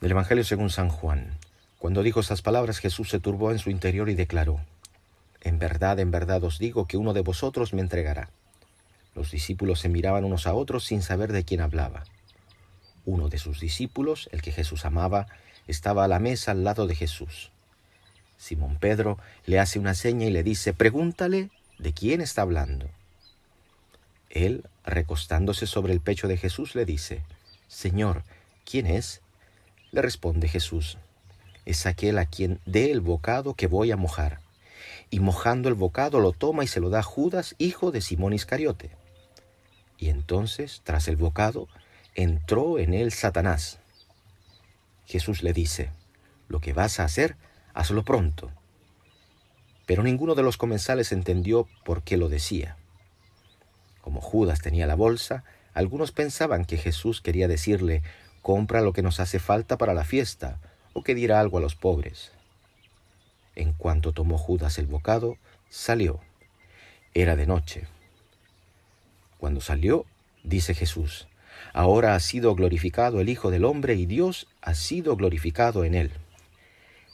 del Evangelio según San Juan. Cuando dijo estas palabras, Jesús se turbó en su interior y declaró, En verdad, en verdad os digo que uno de vosotros me entregará. Los discípulos se miraban unos a otros sin saber de quién hablaba. Uno de sus discípulos, el que Jesús amaba, estaba a la mesa al lado de Jesús. Simón Pedro le hace una seña y le dice, Pregúntale de quién está hablando. Él, recostándose sobre el pecho de Jesús, le dice, Señor, ¿quién es? Le responde Jesús, es aquel a quien dé el bocado que voy a mojar. Y mojando el bocado lo toma y se lo da a Judas, hijo de Simón Iscariote. Y entonces, tras el bocado, entró en él Satanás. Jesús le dice, lo que vas a hacer, hazlo pronto. Pero ninguno de los comensales entendió por qué lo decía. Como Judas tenía la bolsa, algunos pensaban que Jesús quería decirle, compra lo que nos hace falta para la fiesta, o que diera algo a los pobres. En cuanto tomó Judas el bocado, salió. Era de noche. Cuando salió, dice Jesús, ahora ha sido glorificado el Hijo del Hombre y Dios ha sido glorificado en él.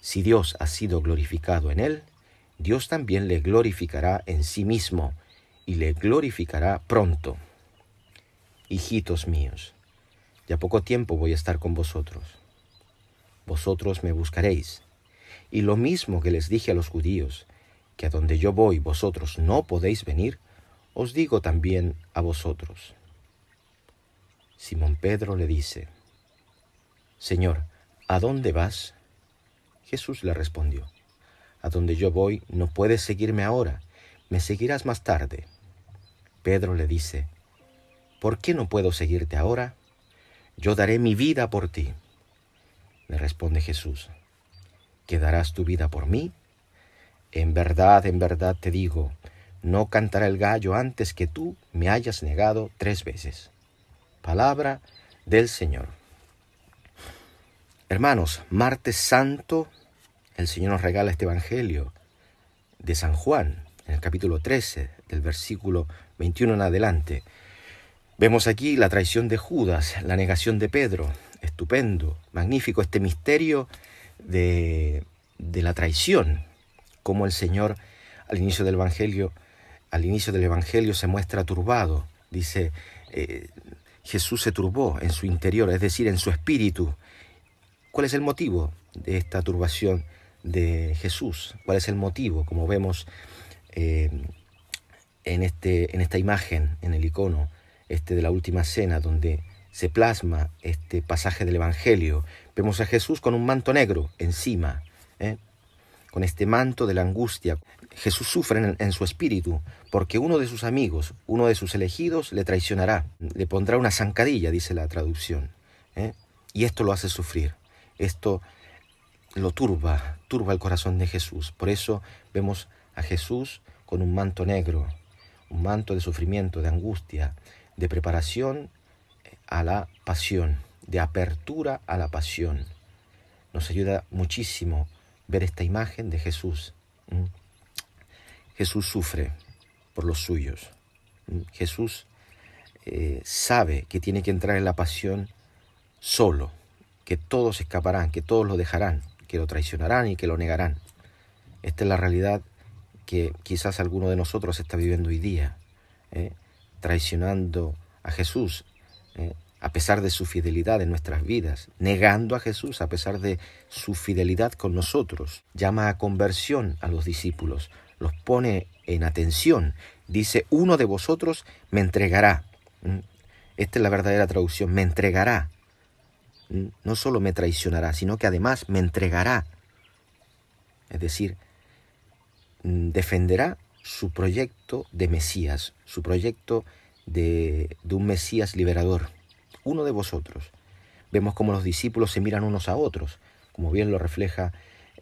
Si Dios ha sido glorificado en él, Dios también le glorificará en sí mismo y le glorificará pronto. Hijitos míos, ya poco tiempo voy a estar con vosotros. Vosotros me buscaréis. Y lo mismo que les dije a los judíos, que a donde yo voy vosotros no podéis venir, os digo también a vosotros. Simón Pedro le dice, Señor, ¿a dónde vas? Jesús le respondió, A donde yo voy no puedes seguirme ahora, me seguirás más tarde. Pedro le dice, ¿por qué no puedo seguirte ahora? yo daré mi vida por ti. Le responde Jesús, ¿que darás tu vida por mí? En verdad, en verdad te digo, no cantará el gallo antes que tú me hayas negado tres veces. Palabra del Señor. Hermanos, martes santo, el Señor nos regala este Evangelio de San Juan, en el capítulo 13, del versículo 21 en adelante. Vemos aquí la traición de Judas, la negación de Pedro. Estupendo, magnífico este misterio de, la traición, como el Señor al inicio del Evangelio, al inicio del Evangelio se muestra turbado. Dice, eh, Jesús se turbó en su interior, es decir, en su espíritu. ¿Cuál es el motivo de esta turbación de Jesús? ¿Cuál es el motivo? Como vemos eh, en, este, en esta imagen, en el icono este, de la última cena, donde se plasma este pasaje del Evangelio. Vemos a Jesús con un manto negro encima, ¿eh? con este manto de la angustia. Jesús sufre en, su espíritu porque uno de sus amigos, uno de sus elegidos, le traicionará, le pondrá una zancadilla, dice la traducción. ¿eh? Y esto lo hace sufrir, esto lo turba, turba el corazón de Jesús. Por eso vemos a Jesús con un manto negro, un manto de sufrimiento, de angustia, de preparación eh, a la pasión, de apertura a la pasión. Nos ayuda muchísimo ver esta imagen de Jesús. Jesús sufre por los suyos. Jesús eh, sabe que tiene que entrar en la pasión solo, que todos escaparán, que todos lo dejarán, que lo traicionarán y que lo negarán. Esta es la realidad que quizás alguno de nosotros está viviendo hoy día. ¿eh? traicionando a Jesús, eh, a pesar de su fidelidad en nuestras vidas, negando a Jesús a pesar de su fidelidad con nosotros. Llama a conversión a los discípulos, los pone en atención. Dice, uno de vosotros me entregará. Mm, esta es la verdadera traducción, me entregará. Mm, no solo me traicionará, sino que además me entregará. Es decir, mm, defenderá su proyecto de Mesías, su proyecto de, un Mesías liberador, uno de vosotros. Vemos como los discípulos se miran unos a otros, como bien lo refleja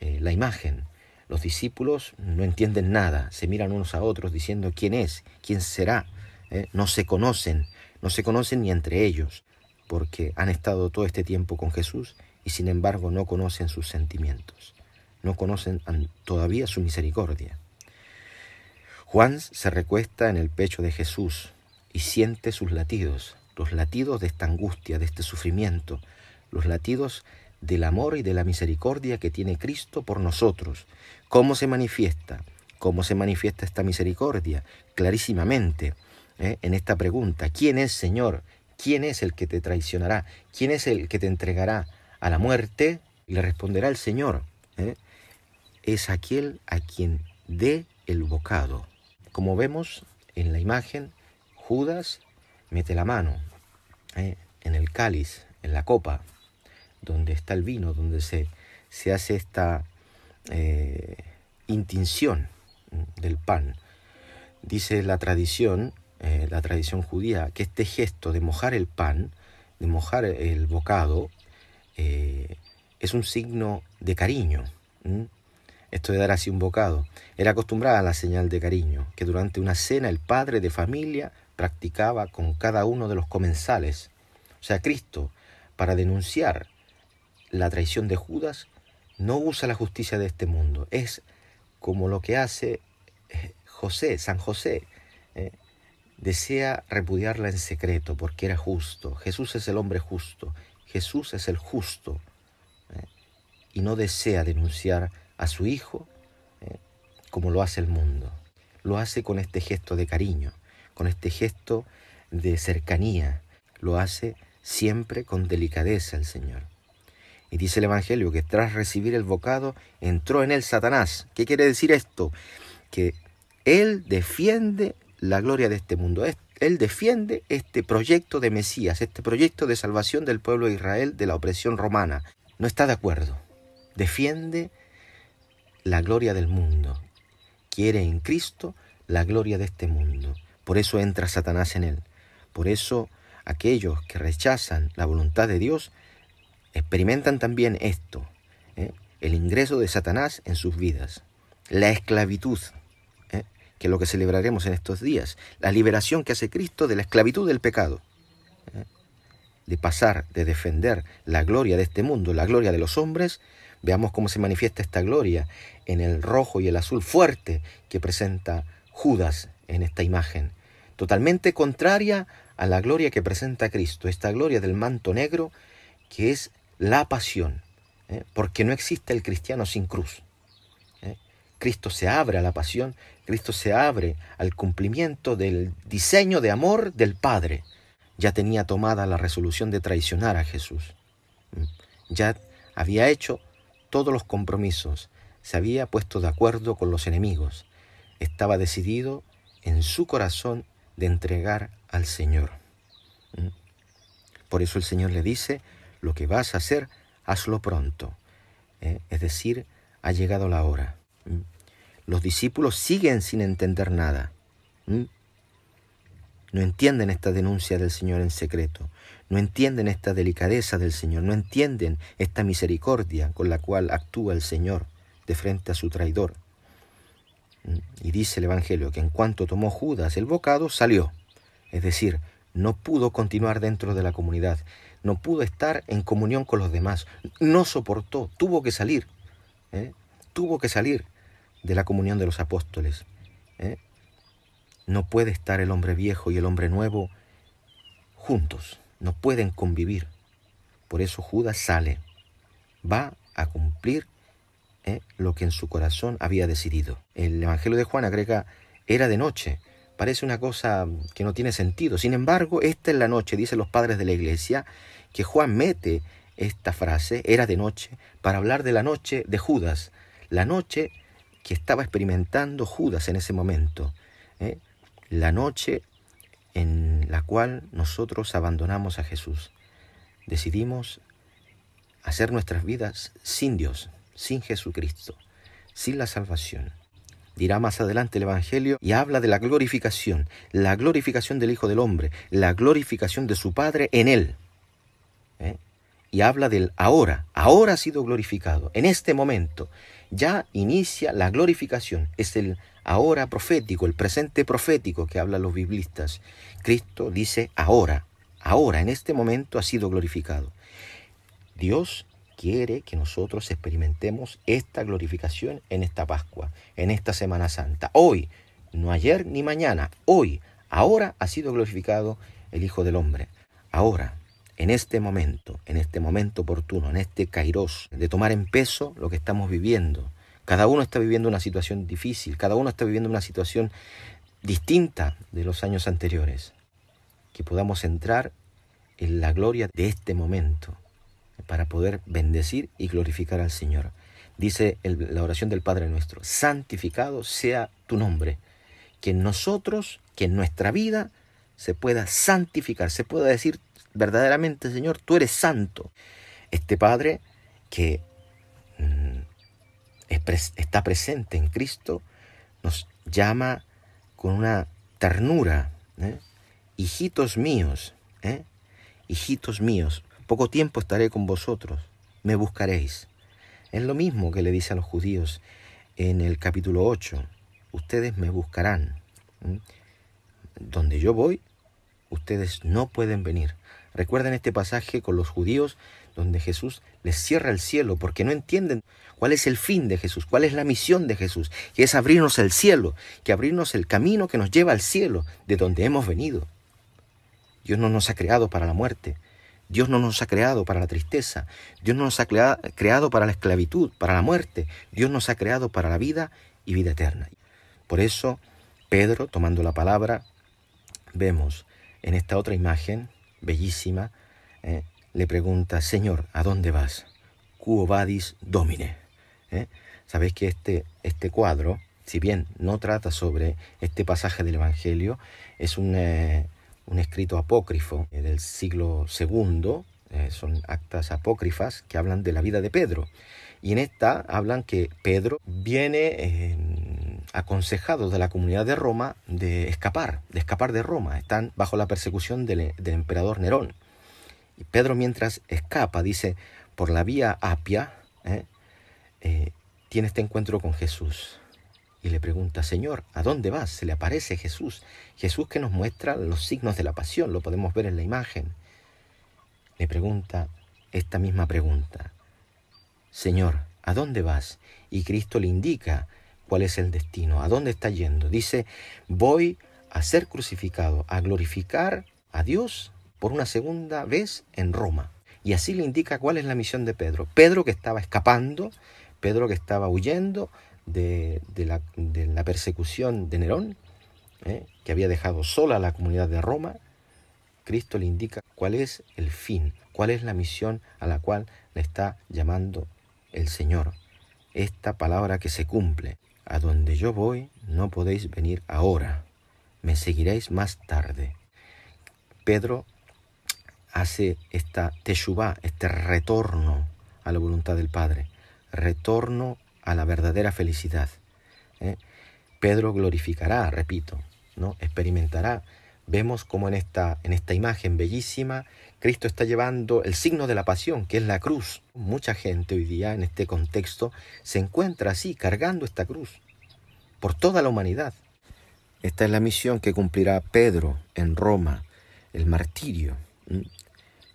eh, la imagen. Los discípulos no entienden nada, se miran unos a otros diciendo quién es, quién será. Eh, no se conocen, no se conocen ni entre ellos, porque han estado todo este tiempo con Jesús y sin embargo no conocen sus sentimientos, no conocen todavía su misericordia. Juan se recuesta en el pecho de Jesús, y siente sus latidos, los latidos de esta angustia, de este sufrimiento, los latidos del amor y de la misericordia que tiene Cristo por nosotros. ¿Cómo se manifiesta? ¿Cómo se manifiesta esta misericordia? Clarísimamente, ¿eh? en esta pregunta, ¿quién es Señor? ¿Quién es el que te traicionará? ¿Quién es el que te entregará a la muerte? le responderá el Señor. ¿eh? Es aquel a quien dé el bocado. Como vemos en la imagen, Judas mete la mano eh, en el cáliz, en la copa, donde está el vino, donde se, se hace esta eh, intinción del pan. Dice la tradición, eh, la tradición judía, que este gesto de mojar el pan, de mojar el bocado, es un signo de cariño. Esto de dar así un bocado. Era acostumbrada la señal de cariño, que durante una cena el padre de familia practicaba con cada uno de los comensales, o sea, Cristo, para denunciar la traición de Judas, no usa la justicia de este mundo. Es como lo que hace eh, José, San José. Eh, desea repudiarla en secreto porque era justo. Jesús es el hombre justo. Jesús es el justo. Eh, y no desea denunciar a su hijo como lo hace el mundo. Lo hace con este gesto de cariño con este gesto de cercanía. Lo hace siempre con delicadeza el Señor. Y dice el Evangelio que tras recibir el bocado entró en él Satanás. ¿Qué quiere decir esto? Que él defiende la gloria de este mundo. Él defiende este proyecto de Mesías, este proyecto de salvación del pueblo de Israel de la opresión romana. No está de acuerdo. Defiende la gloria del mundo. Quiere en Cristo la gloria de este mundo. Por eso entra Satanás en él. Por eso aquellos que rechazan la voluntad de Dios experimentan también esto, ¿eh? el ingreso de Satanás en sus vidas, la esclavitud, ¿eh? que es lo que celebraremos en estos días, la liberación que hace Cristo de la esclavitud del pecado, ¿eh? de pasar, de defender la gloria de este mundo, la gloria de los hombres, veamos cómo se manifiesta esta gloria en el rojo y el azul fuerte que presenta Judas en esta imagen totalmente contraria a la gloria que presenta Cristo, esta gloria del manto negro que es la pasión, ¿eh? porque no existe el cristiano sin cruz. ¿eh? Cristo se abre a la pasión, Cristo se abre al cumplimiento del diseño de amor del Padre. Ya tenía tomada la resolución de traicionar a Jesús. Ya había hecho todos los compromisos, se había puesto de acuerdo con los enemigos, estaba decidido en su corazón de entregar al Señor. ¿Mm? Por eso el Señor le dice, lo que vas a hacer, hazlo pronto. ¿Eh? Es decir, ha llegado la hora. ¿Mm? Los discípulos siguen sin entender nada. ¿Mm? No entienden esta denuncia del Señor en secreto. No entienden esta delicadeza del Señor. No entienden esta misericordia con la cual actúa el Señor de frente a su traidor. Y dice el Evangelio que en cuanto tomó Judas el bocado, salió. Es decir, no pudo continuar dentro de la comunidad, no pudo estar en comunión con los demás, no soportó, tuvo que salir, ¿eh? tuvo que salir de la comunión de los apóstoles. ¿eh? No puede estar el hombre viejo y el hombre nuevo juntos, no pueden convivir. Por eso Judas sale, va a cumplir ¿eh? lo que en su corazón había decidido. El Evangelio de Juan agrega, era de noche. Parece una cosa que no tiene sentido. Sin embargo, esta es la noche, dicen los padres de la iglesia, que Juan mete esta frase, era de noche, para hablar de la noche de Judas, la noche que estaba experimentando Judas en ese momento, ¿eh? la noche en la cual nosotros abandonamos a Jesús. Decidimos hacer nuestras vidas sin Dios sin Jesucristo, sin la salvación. Dirá más adelante el Evangelio y habla de la glorificación, la glorificación del Hijo del Hombre, la glorificación de su Padre en Él. ¿Eh? Y habla del ahora, ahora ha sido glorificado, en este momento. Ya inicia la glorificación, es el ahora profético, el presente profético que hablan los biblistas. Cristo dice ahora, ahora, en este momento ha sido glorificado. Dios quiere que nosotros experimentemos esta glorificación en esta Pascua, en esta Semana Santa. Hoy, no ayer ni mañana, hoy, ahora ha sido glorificado el Hijo del Hombre. Ahora, en este momento, en este momento oportuno, en este kairos, de tomar en peso lo que estamos viviendo. Cada uno está viviendo una situación difícil, cada uno está viviendo una situación distinta de los años anteriores. Que podamos entrar en la gloria de este momento, para poder bendecir y glorificar al Señor. Dice la oración del Padre nuestro, santificado sea tu nombre, que nosotros, que en nuestra vida se pueda santificar, se pueda decir verdaderamente, Señor, tú eres santo. Este Padre que mm, está presente en Cristo, nos llama con una ternura, ¿eh? hijitos míos, ¿eh? hijitos míos, poco tiempo estaré con vosotros, me buscaréis. Es lo mismo que le dice a los judíos en el capítulo 8, ustedes me buscarán. ¿Mm? Donde yo voy, ustedes no pueden venir. Recuerden este pasaje con los judíos donde Jesús les cierra el cielo porque no entienden cuál es el fin de Jesús, cuál es la misión de Jesús, que es abrirnos el cielo, que abrirnos el camino que nos lleva al cielo, de donde hemos venido. Dios no nos ha creado para la muerte, Dios no nos ha creado para la tristeza, Dios no nos ha creado para la esclavitud, para la muerte, Dios nos ha creado para la vida y vida eterna. Por eso, Pedro, tomando la palabra, vemos en esta otra imagen, bellísima, eh, le pregunta, Señor, ¿a dónde vas? Quo vadis domine. ¿eh? Sabéis que este, este cuadro, si bien no trata sobre este pasaje del Evangelio, es un... Eh, un escrito apócrifo eh, del siglo II, eh, son actas apócrifas que hablan de la vida de Pedro. Y en esta hablan que Pedro viene em, aconsejado de la comunidad de Roma de escapar, de escapar de Roma. Están bajo la persecución del, emperador Nerón. Y Pedro mientras escapa dice, por la vía Apia, eh, tiene este encuentro con Jesús y le pregunta, Señor, ¿a dónde vas? Se le aparece Jesús. Jesús que nos muestra los signos de la pasión, lo podemos ver en la imagen. Le pregunta esta misma pregunta, Señor, ¿a dónde vas? Y Cristo le indica cuál es el destino, a dónde está yendo. Dice, voy a ser crucificado, a glorificar a Dios por una segunda vez en Roma. Y así le indica cuál es la misión de Pedro. Pedro que estaba escapando, Pedro que estaba huyendo, de, la, persecución de Nerón, ¿eh? que había dejado sola a la comunidad de Roma, Cristo le indica cuál es el fin, cuál es la misión a la cual le está llamando el Señor. Esta palabra que se cumple, a donde yo voy no podéis venir ahora, me seguiréis más tarde. Pedro hace esta teshuvá, este retorno a la voluntad del Padre, retorno a la verdadera felicidad. ¿eh? Pedro glorificará, repito, ¿no? experimentará. Vemos como en esta, en esta imagen bellísima Cristo está llevando el signo de la pasión, que es la cruz. Mucha gente hoy día en este contexto se encuentra así, cargando esta cruz, por toda la humanidad. Esta es la misión que cumplirá Pedro en Roma, el martirio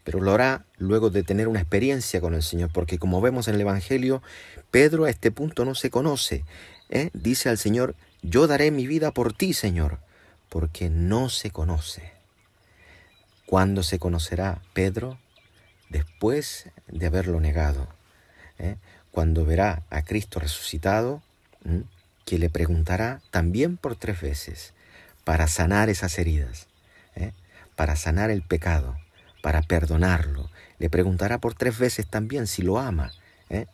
pero lo hará luego de tener una experiencia con el Señor, porque como vemos en el Evangelio, Pedro a este punto no se conoce. ¿eh? Dice al Señor, yo daré mi vida por ti, Señor, porque no se conoce. ¿Cuándo se conocerá Pedro? Después de haberlo negado. ¿eh? Cuando verá a Cristo resucitado, que le preguntará también por tres veces, para sanar esas heridas, ¿eh? para sanar el pecado para perdonarlo. Le preguntará por tres veces también si lo ama ¿eh?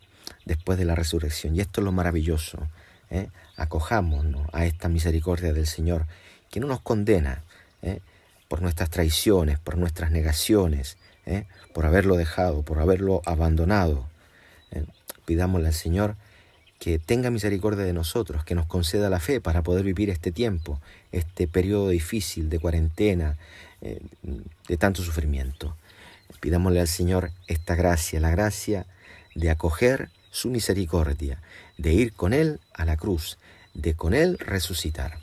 después de la resurrección. Y esto es lo maravilloso. ¿eh? Acojámonos a esta misericordia del Señor, que no nos condena ¿eh? por nuestras traiciones, por nuestras negaciones, ¿eh? por haberlo dejado, por haberlo abandonado. ¿eh? Pidámosle al Señor que tenga misericordia de nosotros, que nos conceda la fe para poder vivir este tiempo, este periodo difícil de cuarentena, eh, de tanto sufrimiento. Pidámosle al Señor esta gracia, la gracia de acoger su misericordia, de ir con Él a la cruz, de con Él resucitar.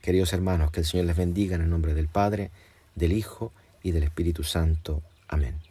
Queridos hermanos, que el Señor les bendiga en el nombre del Padre, del Hijo y del Espíritu Santo. Amén.